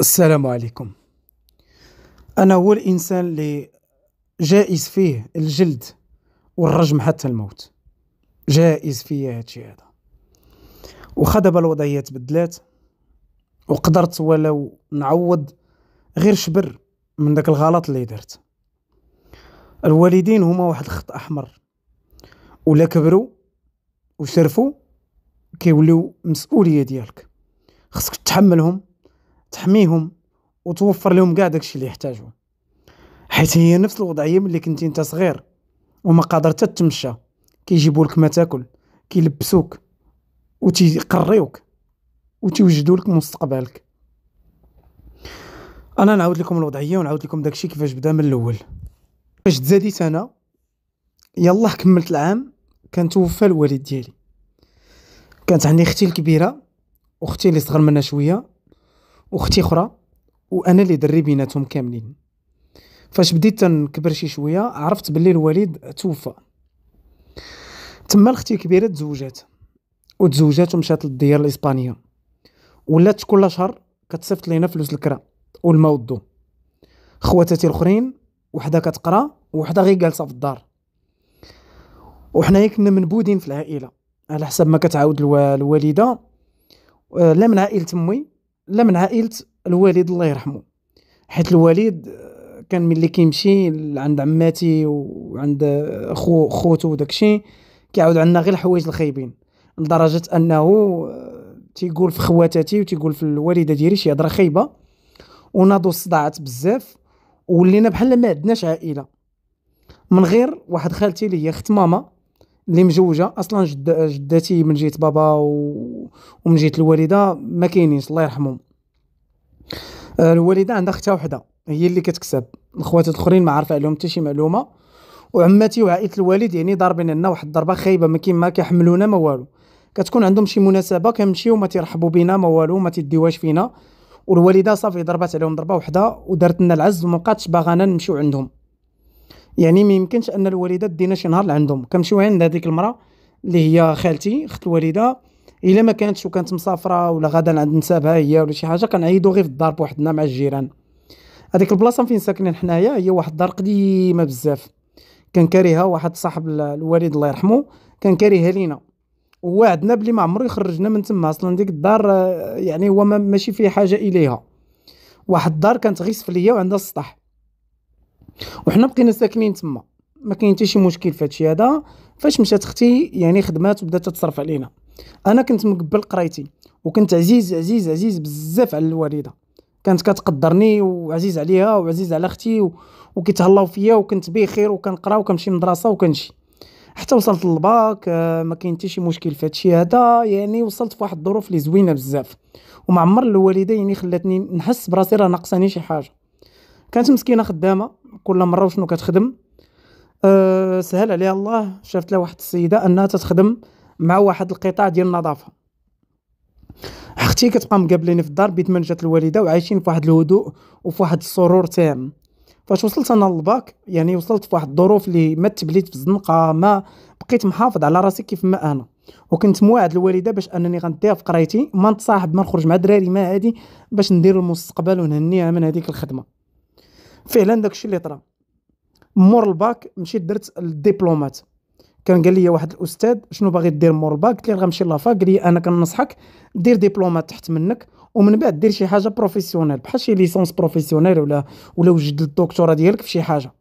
السلام عليكم أنا هو الإنسان اللي جائز فيه الجلد والرجم حتى الموت جائز فيه هادشي هذا وخا دابا الوضعية تبدلات وقدرت ولو نعوض غير شبر من داك الغلط اللي درت الوالدين هما واحد الخط أحمر ولا كبروا وشرفوا كيوليو مسؤولية ديالك خصك تحملهم تحميهم وتوفر لهم كاع داكشي اللي يحتاجوا حيت هي نفس الوضعيه ملي كنتي انت صغير وما قادر تتمشى كيجيبوا لك ما تاكل كيلبسوك وتيقريوك وتيوجدوا لك مستقبلك انا نعاود لكم الوضعيه ونعاود لكم داكشي كيفاش بدا من الاول فاش تزاديت انا يلا كملت العام كان توفى الوالد ديالي كانت عندي اختي الكبيره واختي اللي صغر منها شويه واختي اخرى وانا اللي دري بيناتهم كاملين فاش بديت تنكبر شي شويه عرفت باللي الوالد توفى تما الاختي الكبيره تزوجات وتزوجات ومشات للديار الاسبانيه ولات كل شهر كتصيفط لينا فلوس الكرا والماء والضو خواتاتي الاخرين وحده كتقرا وحده غير جالسه في الدار وحنايا كنا منبودين في العائله على حسب ما كتعاود الوالده آه، لا من عائله امي لا من عائله الوالد الله يرحمه حيت الوالد آه، كان ملي كيمشي عند عماتي وعند خو خوتو وداكشي كيعاود عندنا غير الحوايج الخايبين لدرجه انه آه، تيقول في خواتاتي وتيقول في الوالده ديالي شي هضره خايبه وناضو الصداعات بزاف ولينا بحال ما عندناش عائله من غير واحد خالتي اللي هي اخت ماما اللي مجوجه اصلا جد جداتي من جهه بابا و... ومن جهه الوالده ما كاينينش الله يرحمهم آه، الوالده عندها اختها وحده هي اللي كتكسب الخوات الاخرين ما عارف عليهم حتى شي معلومه وعماتي وعائله الوالد يعني ضاربين لنا واحد الضربه خايبه ما كاين ما كيحملونا ما والو كتكون عندهم شي مناسبه كنمشيو ما تيرحبوا بينا ما والو ما تيديواش فينا والوالده صافي ضربات عليهم ضربه وحده ودارت لنا العز وما بقاتش باغانا نمشيو عندهم يعني ما يمكنش ان الوالده دينا شي نهار لعندهم كنمشيو عند هذيك المراه اللي هي خالتي اخت الوالده الا ما كانتش وكانت مسافره ولا غدا عند نسابها هي ولا شي حاجه كنعيدو غير في الدار بوحدنا مع الجيران هذيك البلاصه فين ساكنين حنايا هي واحد الدار قديمه بزاف كان كاريها واحد صاحب الوالد الله يرحمه كان كاريها لينا ووعدنا بلي ما عمرو يخرجنا من تما اصلا ديك الدار آه، يعني هو ماشي فيه حاجه اليها واحد الدار كانت غير سفليه وعندها السطح وحنا بقينا ساكنين تما ما كاين حتى شي مشكل في هادشي هذا فاش مشات اختي يعني خدمات وبدات تتصرف علينا انا كنت مقبل قرايتي وكنت عزيز عزيز عزيز بزاف على الوالده كانت كتقدرني وعزيز عليها وعزيز على اختي و... وكيتهلاو فيا وكنت بخير وكنقرا وكنمشي للمدرسه وكنمشي حتى وصلت للباك آه، ما كاين حتى شي مشكل في هادشي هذا يعني وصلت في واحد الظروف اللي زوينه بزاف ومعمر الوالده يعني خلاتني نحس براسي راه ناقصاني شي حاجه كانت مسكينه خدامه كل مره وشنو كتخدم أه سهل عليها الله شافت لها واحد السيده انها تتخدم مع واحد القطاع ديال النظافه اختي كتبقى مقابليني في الدار بيت من جات الوالده وعايشين في واحد الهدوء وفي واحد السرور تام فاش وصلت انا للباك يعني وصلت في واحد الظروف اللي ما تبليت في الزنقه ما بقيت محافظ على راسي كيف ما انا وكنت مواعد الوالده باش انني غنديها في قرايتي ما نتصاحب ما نخرج مع دراري ما هادي باش ندير المستقبل ونهنيها من هذيك الخدمه فعلا داكشي اللي طرا مور الباك مشيت درت الدبلومات كان قال لي واحد الاستاذ شنو باغي دير مور الباك قلت له غنمشي لافا قال لي انا كنصحك دير دبلومات تحت منك ومن بعد دير شي حاجه بروفيسيونيل بحال شي ليسونس بروفيسيونيل ولا ولا وجد الدكتوراه ديالك في شي حاجه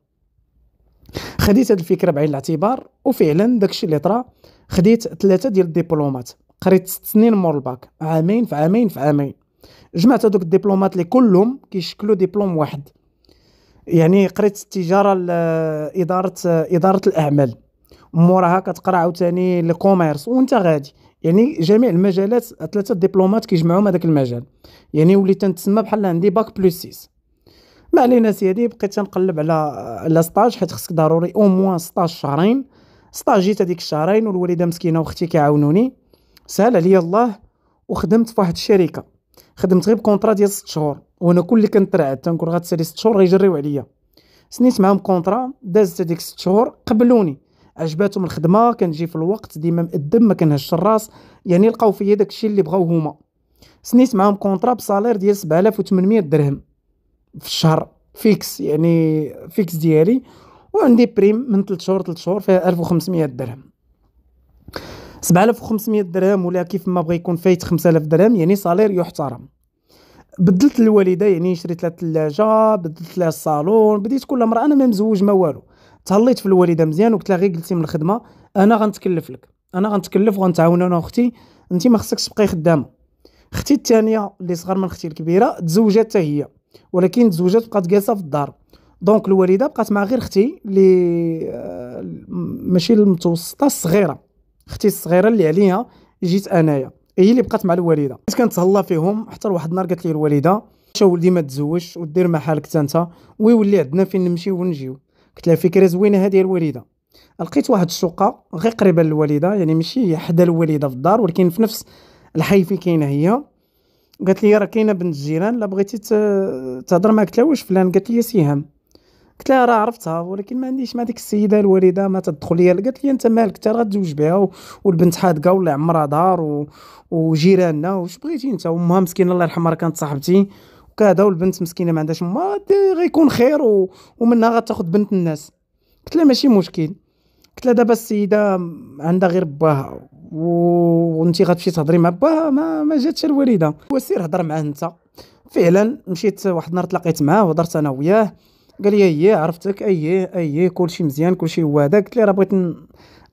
خديت هذه الفكره بعين الاعتبار وفعلا داكشي اللي طرا خديت ثلاثه ديال الدبلومات قريت ست سنين مور الباك عامين في عامين في عامين جمعت هذوك الدبلومات اللي كلهم كيشكلوا دبلوم واحد يعني قريت التجاره اداره اداره الاعمال موراها كتقرا عاوتاني لي كوميرس وانت غادي يعني جميع المجالات ثلاثه دبلومات كيجمعهم هذاك المجال يعني وليت تنتسمى بحال عندي باك بلس 6 ما علينا سيدي بقيت تنقلب على لا ستاج حيت خصك ضروري او موان ستاج شهرين ستاجيت هذيك الشهرين والوالده مسكينه واختي كيعاونوني سهل عليا الله وخدمت في واحد الشركه خدمت غير بكونطرا ديال 6 شهور وانا كل اللي كنت ترعد تنقول غتسالي 6 شهور غيجريو عليا سنيت معاهم كونطرا دازت هذيك 6 شهور قبلوني عجباتهم الخدمه كنجي في الوقت ديما مقدم ما كنهش الراس يعني لقاو فيا داكشي اللي بغاو هما سنيت معاهم كونطرا بسالير ديال 7800 درهم في الشهر فيكس يعني فيكس ديالي وعندي بريم من 3 شهور 3 شهور فيها 1500 درهم 7500 درهم ولا كيف ما بغى يكون فايت 5000 درهم يعني صالير يحترم بدلت الوالده يعني شريت لها الثلاجه بدلت لها الصالون بديت كل مره انا ما مزوج ما والو تهليت في الوالده مزيان وقلت لها غير قلتي من الخدمه انا غنتكلف لك انا غنتكلف وغنتعاون انا واختي انت ما خصكش تبقاي خدامه اختي الثانيه اللي صغر من اختي الكبيره تزوجات حتى هي ولكن تزوجات بقات جالسه في الدار دونك الوالده بقات مع غير اختي اللي آه، ماشي المتوسطه الصغيره اختي الصغيره اللي عليا جيت انايا هي اللي بقات مع الوالده كنت كنتهلا فيهم حتى لواحد النهار قالت لي الوالده شا ولدي ما تزوجش ودير مع حالك حتى انت ويولي عندنا فين نمشي ونجيو قلت لها فكره زوينه هذه الوالده لقيت واحد الشقه غير قريبه للوالده يعني ماشي حدا الوالده في الدار ولكن في نفس الحي فين كاينه هي قالت لي راه كاينه بنت الجيران لا بغيتي تهضر معاك قلت لها واش فلان قالت لي سهام قلت لها راه عرفتها ولكن ما عنديش مع ديك السيده الوالده ما تدخل ليا قالت لي انت مالك انت غتزوج بها والبنت حادقه ولا عمرها دار و... وجيراننا واش بغيتي انت امها مسكينه الله يرحمها كانت صاحبتي وكذا والبنت مسكينه ما عندهاش ما غيكون خير و... ومنها غتاخذ بنت الناس قلت لها ماشي مشكل قلت لها دابا السيده عندها غير باها و... وانت غتمشي تهضري مع باها ما, ما جاتش الوالده سير هضر معاه انت فعلا مشيت واحد النهار تلاقيت معاه وهضرت انا وياه قال لي اييه عرفتك اييه اييه كلشي مزيان كلشي هو هذا قلت ليه راه بغيت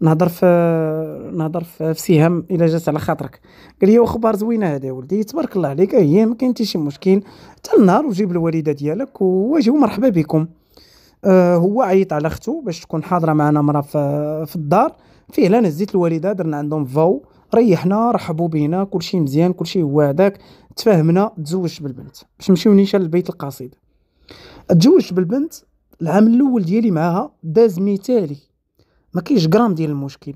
نهضر في نهضر في سهام الا جات على خاطرك قال لي اخبار زوينه هذا يا ولدي تبارك الله عليك اييه ما كاين حتى شي مشكل حتى النهار وجيب الوالده ديالك وواجهوا مرحبا بكم آه هو عيط على اختو باش تكون حاضره معنا مرة في, في الدار فعلا هزيت الوالده درنا عندهم فاو ريحنا رحبوا بينا كلشي مزيان كلشي هو هذاك تفاهمنا تزوجت بالبنت باش نمشيو نيشان للبيت القصيد تزوجت بالبنت العام الاول ديالي معاها داز مثالي ما كاينش غرام ديال المشكل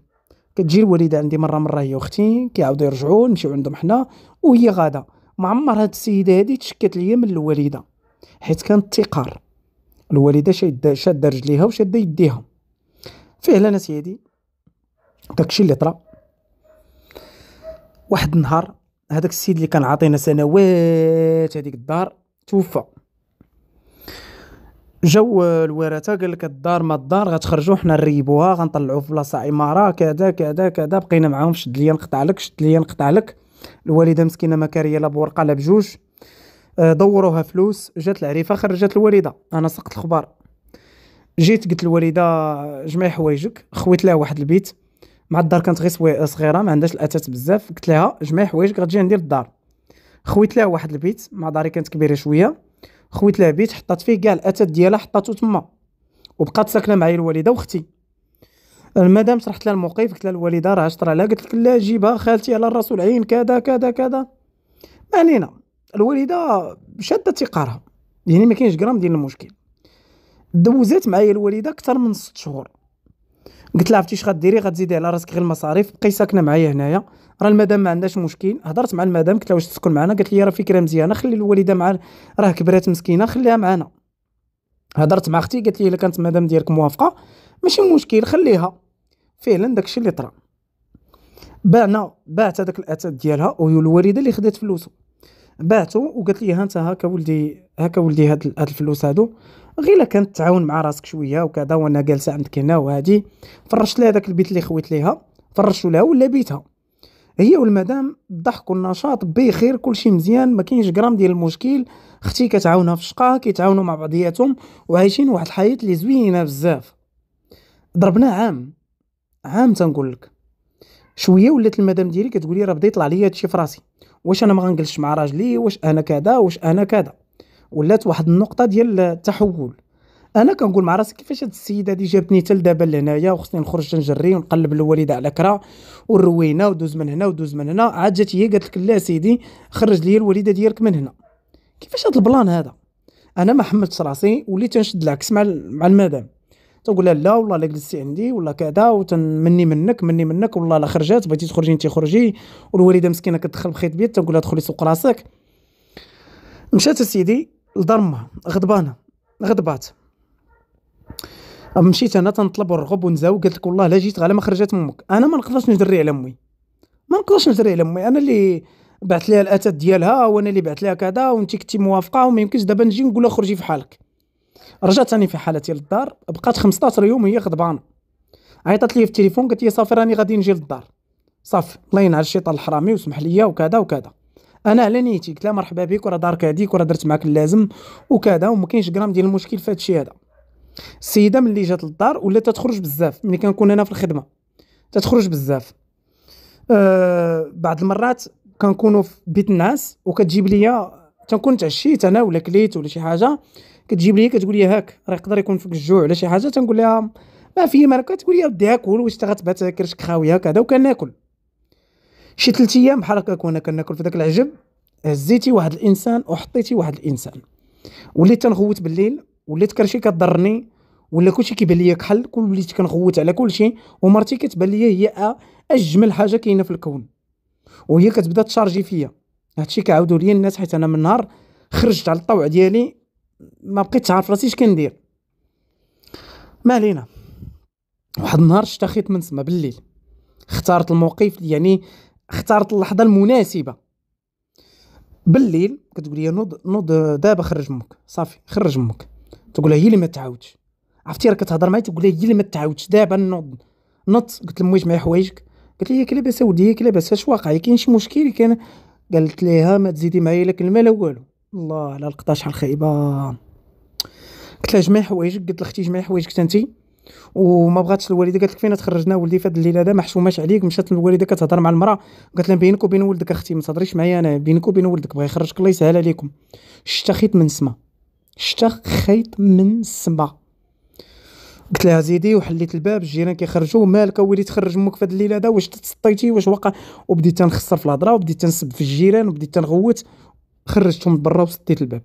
كتجي الوالده عندي مره مره هي واختي كيعاودوا يرجعوا نمشيو عندهم حنا وهي غادا ما عمر هاد السيده هادي تشكت ليا من الوالده حيت كانت تقار الوالده شاده شاده رجليها وشاده يديها فعلا سيدي داكشي اللي طرا واحد النهار هذاك السيد اللي كان عاطينا سنوات هذيك الدار توفى جاو الورثه قال لك الدار ما الدار غتخرجوا حنا نريبوها غنطلعوا في بلاصه عماره كذا كذا كذا بقينا معاهم شد ليا نقطع لك شد ليا نقطع لك الوالده مسكينه ما كاريه لا بورقه لا بجوج آه، دوروها فلوس جات العريفه خرجت الوالده انا سقط الخبار جيت قلت الوالده جمعي حوايجك خويت لها واحد البيت مع الدار كانت غير آه، صغيره ما عندهاش الاثاث بزاف قلت لها جمعي حوايجك غتجي ندير الدار خويت لها واحد البيت مع داري كانت كبيره شويه خويت لعبيت حطات فيه كاع الاثاث ديالها حطاتو تما وبقات ساكنه معايا الوالده واختي المدام شرحت لها الموقف قلت لها الوالده راه شطر عليها قالت لك لا جيبها خالتي على الراس والعين كذا كذا كذا ما علينا الوالده شاده تقارها يعني ما كاينش غرام ديال المشكل دوزات معايا الوالده اكثر من 6 شهور قلت لها عرفتي اش غديري غتزيدي على راسك غير المصاريف بقي ساكنه معايا هنايا راه المدام ما عندهاش مشكل هضرت مع المدام قلت لها واش تسكن معنا قالت لي راه فكره مزيانه خلي الوالده مع راه كبرات مسكينه خليها معنا هضرت مع اختي قالت لي الا كانت المدام ديالك موافقه ماشي مشكل خليها فعلا داكشي اللي طرا بعنا باعت هذاك الاثاث ديالها وهي الوالده اللي خدات فلوسه باعته وقالت لي ها انت هاكا ولدي هاكا ولدي هاد الفلوس هادو غير كانت تعاون مع راسك شويه وكذا وانا جالسه عندك هنا وهادي فرشت لها داك البيت اللي خويت ليها فرشوا لها ولا بيتها هي والمدام الضحك والنشاط بخير كلشي مزيان ما كاينش غرام ديال المشكل اختي كتعاونها في الشقه كيتعاونوا مع بعضياتهم وعايشين واحد الحياه اللي زوينه بزاف ضربنا عام عام تنقول لك شويه ولات المدام ديالي كتقول لي راه بدا يطلع لي هادشي في راسي واش انا ما غنجلسش مع راجلي واش انا كذا واش انا كذا ولات واحد النقطه ديال التحول انا كنقول مع راسي كيفاش هاد السيده هادي جابتني حتى لدابا لهنايا وخصني نخرج نجري ونقلب الوالده على كرا والروينه ودوز من هنا ودوز من هنا عاد جات هي قالت لك لا سيدي خرج لي الوالده ديالك من هنا كيفاش هاد البلان هذا انا ما حملتش راسي وليت نشد العكس مع مع المدام تقول لا والله لا جلستي عندي ولا كذا وتمني منك مني منك والله لا خرجات بغيتي تخرجي انت خرجي والوالده مسكينه كتدخل بخيط بيت تنقول لها دخلي سوق راسك مشات السيدي الضرمه غضبانه غضبات مشيت انا تنطلب ونرغب ونزاوج قلت لك والله لا جيت غير ما خرجت امك انا ما نقدرش نجري على امي ما نقدرش نجري على امي انا اللي بعث لها الاتات ديالها وانا اللي بعث لها كذا وانت كنتي موافقه وما يمكنش دابا نجي نقول لها خرجي في حالك رجعت ثاني في حالتي للدار بقات 15 يوم هي غضبانه عيطت لي في التليفون قالت لي صافي راني غادي نجي للدار صافي الله ينعل الشيطان الحرامي وسمح ليا وكذا وكذا انا على نيتي قلت لها مرحبا بك وراه دارك هذيك وراه درت معاك اللازم وكذا وما كاينش غرام ديال المشكل في هادشي هذا السيده ملي جات للدار ولات تتخرج بزاف ملي كنكون انا في الخدمه تتخرج بزاف أه بعض المرات كنكونوا في بيت الناس وكتجيب ليا تنكون تعشيت انا ولا كليت ولا شي حاجه كتجيب ليا كتقول لي هاك راه يقدر يكون فيك الجوع ولا شي حاجه تنقول لها ما في ما كتقول لي ودي اكل واش تغتبات كرشك خاويه كذا وكناكل شي ثلاث ايام بحال هكاك وانا كناكل في داك العجب هزيتي واحد الانسان وحطيتي واحد الانسان وليت تنغوت بالليل وليت كرشي كضرني ولا كلشي كيبان ليا كحل كل وليت كنغوت على كلشي ومرتي كتبان ليا هي اجمل حاجه كاينه في الكون وهي كتبدا تشارجي فيا هادشي كعاودوا ليا الناس حيت انا من نهار خرجت على الطوع ديالي ما بقيت عارف راسي اش كندير ما علينا واحد النهار شتا خيط من سما بالليل اختارت الموقف يعني اختارت اللحظه المناسبه بالليل كتقول لي نوض نوض دابا خرج امك صافي خرج امك تقول هي اللي ما تعاودش عرفتي راه كتهضر معايا تقول هي اللي ما تعاودش دابا نوض نط قلت لها واش معايا حوايجك قالت لي كي لاباس اودي كي لاباس اش واقع كاين شي مشكل كان قالت ليها ما تزيدي معايا لا كلمه لا والو الله على القطاش شحال خايبه قلت لها جمعي حوايجك قلت لاختي جمعي حوايجك انت وما بغاتش الوالده قالت لك فين تخرجنا ولدي في هذه الليله هذا ما حشوماش عليك مشات الوالده كتهضر مع المراه قالت لها بينك وبين ولدك اختي ما تهضريش معايا انا بينك وبين ولدك بغا يخرجك الله يسهل عليكم شتا خيط من سما شتا خيط من سما قلت لها زيدي وحليت الباب الجيران كيخرجوا مالك ولي تخرج امك في هذه الليله هذا واش تسطيتي واش وقع وبديت تنخسر في الهضره وبديت تنسب في الجيران وبديت تنغوت خرجتهم برا وسديت الباب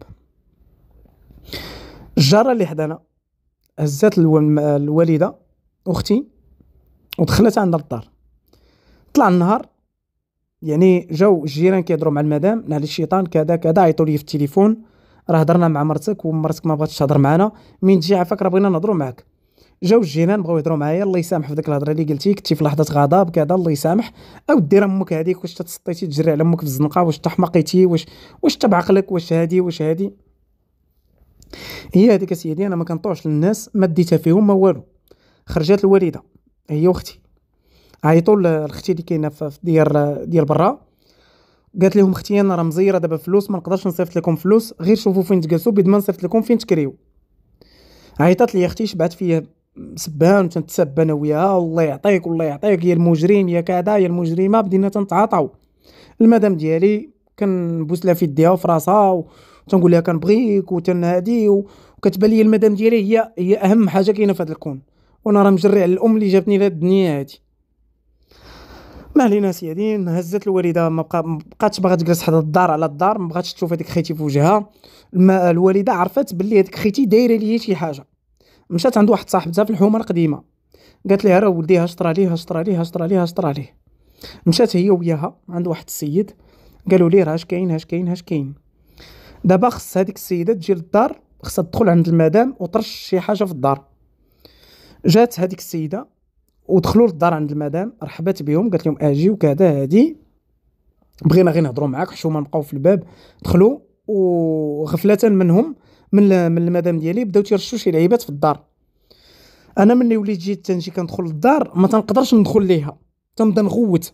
الجاره اللي حدانا هزات الوالده اختي ودخلت عندها الدار طلع النهار يعني جاو الجيران كيهضروا مع المدام نهار الشيطان كذا كذا عيطوا لي في التليفون راه هضرنا مع مرتك ومرتك ما بغاتش تهضر معنا من تجي عافاك راه بغينا نهضروا معك جاو الجيران بغاو يهضروا معايا الله يسامح في ديك الهضره اللي قلتي كنتي في لحظه غضب كذا الله يسامح او دير امك هذيك واش تسطيتي تجري على امك في الزنقه واش تحمقيتي واش واش تبعقلك واش هادي واش هادي هي هذيك سيدي انا ما كنطوعش للناس ما ديتها فيهم ما والو خرجت الوالده هي اختي عيطوا لاختي اللي كاينه في ديار ديال برا قالت لهم اختي انا راه مزيره دابا فلوس ما نقدرش نصيفط لكم فلوس غير شوفوا فين تجلسوا بيد ما نصيفط لكم فين تكريو عيطات لي اختي شبعت فيا سبان وتنتسب انا وياها الله يعطيك الله يعطيك يا المجرم يا كذا يا المجرمه بدينا تنتعاطاو المدام ديالي كنبوس لها في يديها وفي راسها تنقول لها كنبغيك وتن هادي وكتبان لي المدام ديالي هي هي اهم حاجه كاينه في هذا الكون وانا راه مجري على الام اللي جابتني لهاد الدنيا هادي ما علينا سيدي هزت الوالده ما بقاتش باغا تجلس حدا الدار على الدار ما بغاتش تشوف هذيك خيتي في وجهها الوالده عرفت باللي هذيك خيتي دايره ليا شي حاجه مشات عند واحد صاحبتها في الحومه القديمه قالت لها راه ولدي هشطر عليه هشطر عليه هشطر عليه هشطر عليه مشات هي وياها عند واحد السيد قالوا ليه راه اش كاين اش كاين اش كاين دابا خص هذيك السيده تجي للدار خصها تدخل عند المدام وترش شي حاجه في الدار جات هذيك السيده ودخلوا للدار عند المدام رحبات بهم قالت لهم اجي وكذا هادي بغينا غير نهضروا معاك حشومه نبقاو في الباب دخلوا وغفله منهم من من المدام ديالي بداو تيرشوا شي لعيبات في الدار انا ملي وليت جيت تنجي كندخل للدار ما تنقدرش ندخل ليها تنبدا نغوت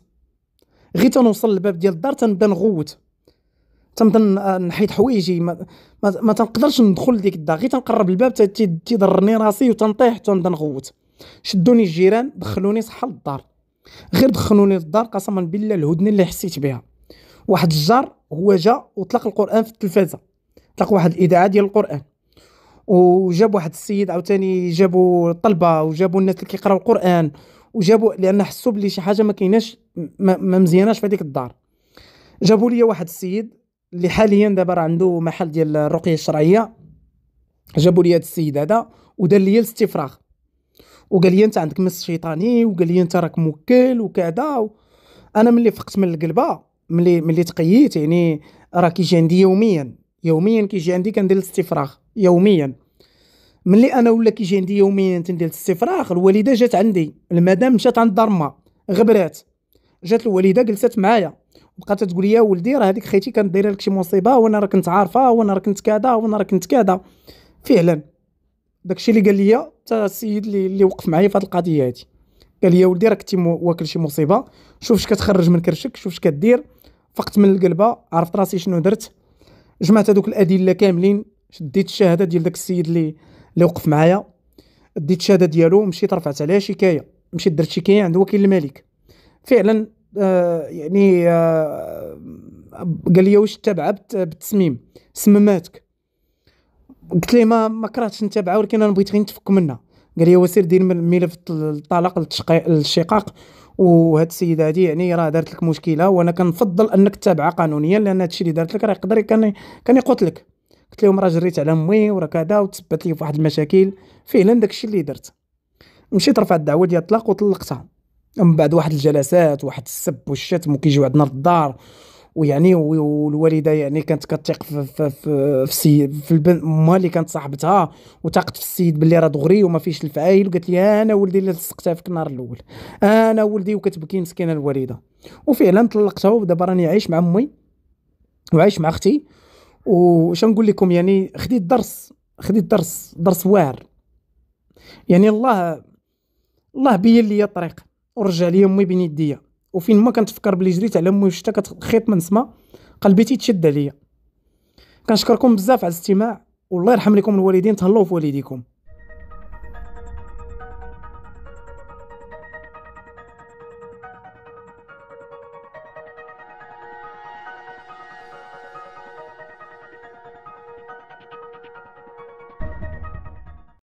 غير تنوصل للباب ديال الدار تنبدا نغوت تنظن آه، نحيد حوايجي ما, ما, ما تنقدرش ندخل لديك الدار غير تنقرب الباب تيضرني راسي وتنطيح تنبدا نغوت شدوني الجيران دخلوني صحه للدار غير دخلوني للدار قسما بالله الهدنه اللي حسيت بها واحد الجار هو جا وطلق القران في التلفازه طلق واحد الاذاعه ديال القران وجاب واحد السيد عاوتاني جابوا الطلبه وجابوا الناس اللي كيقراو القران وجابوا لان حسوا بلي شي حاجه ما كايناش ما مزياناش في هذيك الدار جابوا لي واحد السيد اللي حاليا دابا راه عنده محل ديال الرقيه الشرعيه جابوا لي هذا السيد هذا ودار لي الاستفراغ وقال لي انت عندك مس شيطاني وقال لي انت راك موكل وكذا و... انا ملي فقت من القلبه ملي ملي تقيت يعني راه كيجي عندي يوميا يوميا كيجي عندي كندير الاستفراغ يوميا ملي انا ولا كيجي عندي يوميا تندير الاستفراغ الوالده جات عندي المدام مشات عند دار ما غبرات جات الوالده جلست معايا بقات تقول لي يا ولدي راه هذيك خيتي كانت دايره لك شي مصيبه وانا راه كنت عارفه وانا راه كنت كذا وانا راه كنت كذا فعلا داكشي اللي قال لي حتى السيد اللي, اللي وقف معايا في هذه القضيه هذه قال لي ولدي راه كنتي واكل شي مصيبه شوف اش كتخرج من كرشك شوف اش كدير فقت من القلبه عرفت راسي شنو درت جمعت هذوك الادله كاملين شديت الشهاده ديال داك السيد اللي اللي وقف معايا ديت الشهاده ديالو مشيت رفعت عليها شكايه مشيت درت شكايه عند وكيل الملك فعلا آه، يعني آه، قال لي واش تتابعها بالتسميم سمماتك قلت لي ما ما كرهتش نتابعها ولكن انا بغيت غير نتفك منها قال لي وسير دير ملف الطلاق للشقاق وهاد السيده هادي يعني راه دارت لك مشكله وانا كنفضل انك تتابعها قانونيا لان هادشي اللي دارت لك راه يقدر كان كان يقتلك قلت لهم راه جريت على امي وراه كذا وتسبت لي في واحد المشاكل فعلا داكشي اللي درت مشيت رفعت الدعوه ديال الطلاق وطلقتها من بعد واحد الجلسات واحد السب والشتم وكيجيو عندنا للدار ويعني والوالده يعني كانت كتثق في في في, في, في البنت ما اللي كانت صاحبتها وتاقت في السيد باللي راه دغري وما فيش الفعايل وقالت لي انا ولدي اللي لصقتها في النهار الاول انا ولدي وكتبكي مسكينه الوالده وفعلا طلقتها ودابا راني عايش مع امي وعايش مع اختي وش نقول لكم يعني خديت درس خديت درس درس واعر يعني الله الله بين لي الطريق ورجع لي امي بين يديا وفين ما كنتفكر بلي جريت على امي في كتخيط من سما قلبي تيتشد عليا كنشكركم بزاف على الاستماع والله يرحم لكم الوالدين تهلاو في والديكم